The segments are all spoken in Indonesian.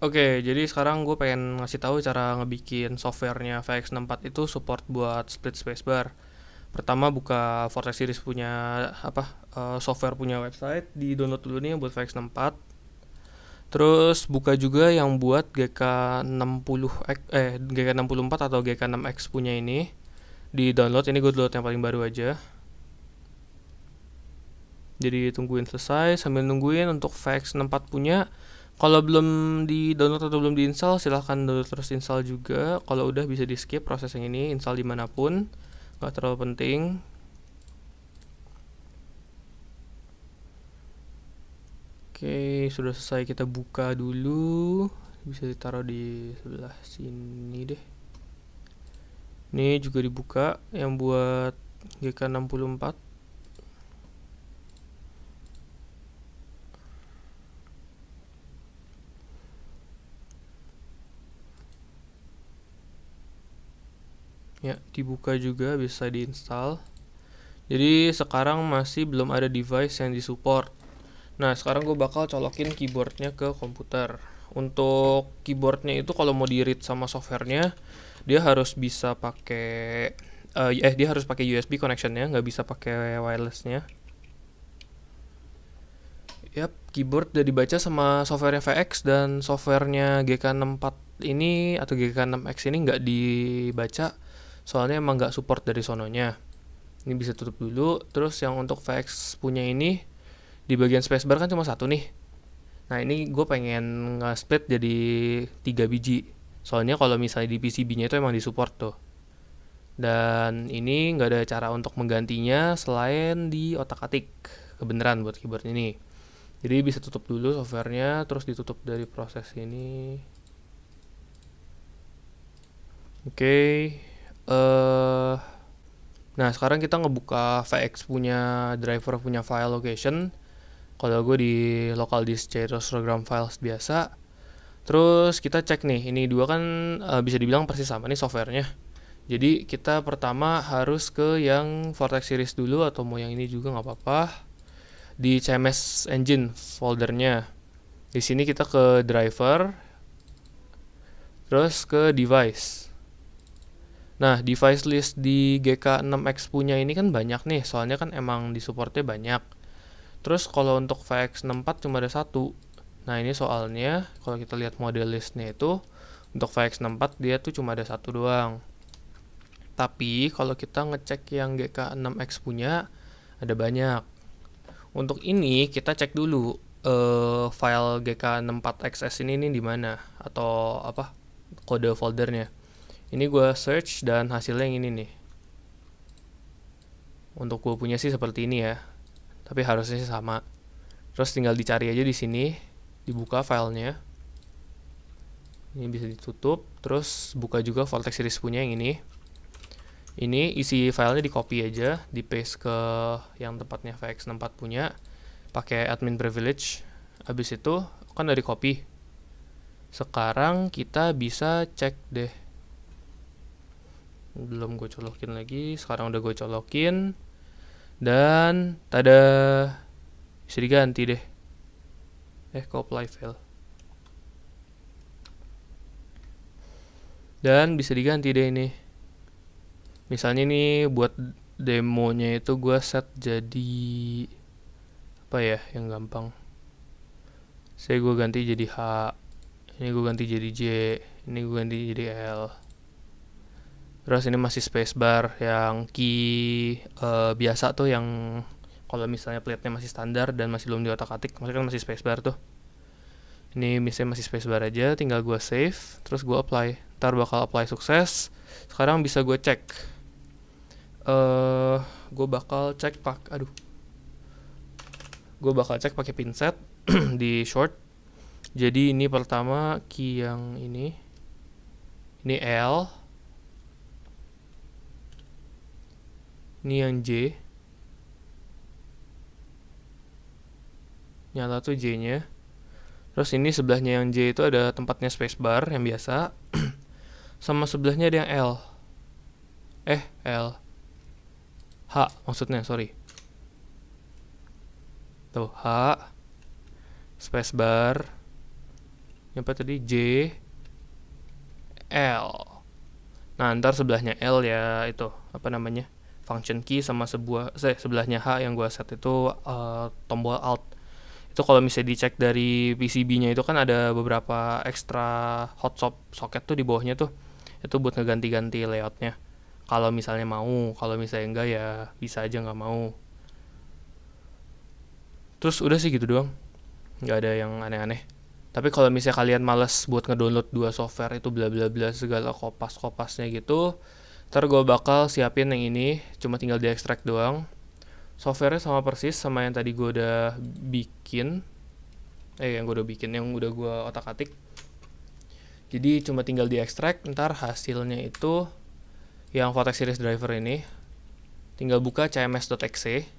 Oke, okay, jadi sekarang gue pengen ngasih tahu cara ngebikin softwarenya VX64 itu support buat split spacebar. Pertama buka Vortex Series punya apa uh, software punya website, di download dulu nih buat VX64. Terus buka juga yang buat gk 60 eh GK64 atau GK6X punya ini. Di download ini gue download yang paling baru aja. Jadi tungguin selesai sambil nungguin untuk VX64 punya kalau belum di download atau belum diinstal silahkan download terus install juga kalau udah bisa di skip proses yang ini install dimanapun gak terlalu penting Oke, sudah selesai kita buka dulu. Bisa ditaruh di sebelah sini deh. Ini juga dibuka yang buat GK64 ya dibuka juga bisa diinstal jadi sekarang masih belum ada device yang disupport nah sekarang gue bakal colokin keyboardnya ke komputer untuk keyboardnya itu kalau mau di read sama softwarenya dia harus bisa pakai uh, eh dia harus pakai USB connectionnya nggak bisa pakai wirelessnya Yap, keyboard udah dibaca sama softwarenya VX dan softwarenya GK64 ini atau GK6X ini nggak dibaca soalnya emang nggak support dari sononya ini bisa tutup dulu terus yang untuk VX punya ini di bagian spacebar kan cuma satu nih nah ini gue pengen nge-split jadi tiga biji soalnya kalau misalnya di PCB nya itu emang di support tuh dan ini nggak ada cara untuk menggantinya selain di otak-atik kebenaran buat keyboard ini jadi bisa tutup dulu softwarenya terus ditutup dari proses ini oke uh, nah sekarang kita ngebuka VX punya driver punya file location kalau gue di local disk terus program files biasa terus kita cek nih ini dua kan uh, bisa dibilang persis sama nih softwarenya jadi kita pertama harus ke yang Vortex series dulu atau mau yang ini juga nggak apa-apa di CMS engine foldernya di sini kita ke driver terus ke device Nah, device list di GK6X punya ini kan banyak nih, soalnya kan emang disupportnya banyak. Terus kalau untuk VX64 cuma ada satu. Nah, ini soalnya kalau kita lihat model listnya itu, untuk VX64 dia tuh cuma ada satu doang. Tapi kalau kita ngecek yang GK6X punya, ada banyak. Untuk ini kita cek dulu uh, file GK64XS ini ini di mana atau apa kode foldernya ini gue search dan hasilnya yang ini nih untuk gue punya sih seperti ini ya tapi harusnya sih sama terus tinggal dicari aja di sini dibuka filenya ini bisa ditutup terus buka juga vortex series punya yang ini ini isi filenya di copy aja di paste ke yang tempatnya VX64 punya pakai admin privilege habis itu kan dari copy sekarang kita bisa cek deh belum gue colokin lagi sekarang udah gue colokin dan tada bisa diganti deh eh kok apply fail dan bisa diganti deh ini misalnya ini buat demonya itu gue set jadi apa ya yang gampang saya gue ganti jadi H ini gue ganti jadi J ini gue ganti jadi L Terus ini masih spacebar yang key uh, biasa tuh yang kalau misalnya plate-nya masih standar dan masih belum diotak-atik, maksudnya kan masih spacebar tuh. Ini misalnya masih spacebar aja, tinggal gue save, terus gue apply. Ntar bakal apply sukses. Sekarang bisa gue cek. uh, eh, gue bakal cek pak, aduh. Gue bakal cek pakai pinset di short. Jadi ini pertama key yang ini. Ini L, ini yang J nyala tuh J nya terus ini sebelahnya yang J itu ada tempatnya spacebar yang biasa sama sebelahnya ada yang L eh L H maksudnya sorry tuh H spacebar yang apa tadi J L nah ntar sebelahnya L ya itu apa namanya function key sama sebuah eh, sebelahnya H yang gue set itu uh, tombol alt itu kalau misalnya dicek dari PCB-nya itu kan ada beberapa extra hot swap socket tuh di bawahnya tuh itu buat ngeganti-ganti layoutnya kalau misalnya mau kalau misalnya enggak ya bisa aja nggak mau terus udah sih gitu doang nggak ada yang aneh-aneh tapi kalau misalnya kalian males buat ngedownload dua software itu bla bla bla segala kopas kopasnya gitu Ntar gue bakal siapin yang ini, cuma tinggal di extract doang. Softwarenya sama persis sama yang tadi gue udah bikin. Eh, yang gue udah bikin, yang udah gue otak-atik. Jadi cuma tinggal di extract, ntar hasilnya itu yang Vortex Series Driver ini. Tinggal buka cms.exe.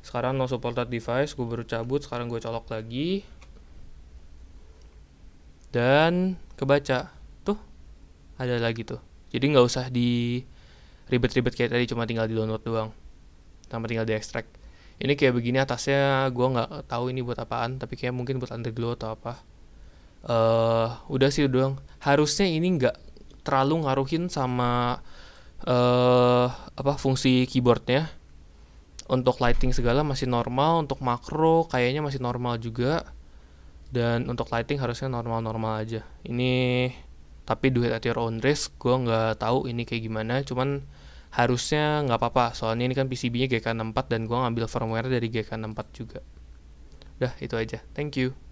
Sekarang no supported device, gue baru cabut, sekarang gue colok lagi. Dan kebaca. Tuh, ada lagi tuh jadi nggak usah di ribet-ribet kayak tadi cuma tinggal di download doang sama tinggal di extract ini kayak begini atasnya gue nggak tahu ini buat apaan tapi kayak mungkin buat underglow atau apa uh, udah sih doang harusnya ini nggak terlalu ngaruhin sama uh, apa fungsi keyboardnya untuk lighting segala masih normal untuk makro kayaknya masih normal juga dan untuk lighting harusnya normal-normal aja ini tapi duit at your own risk gue nggak tahu ini kayak gimana cuman harusnya nggak apa-apa soalnya ini kan PCB-nya GK64 dan gue ngambil firmware dari GK64 juga udah itu aja thank you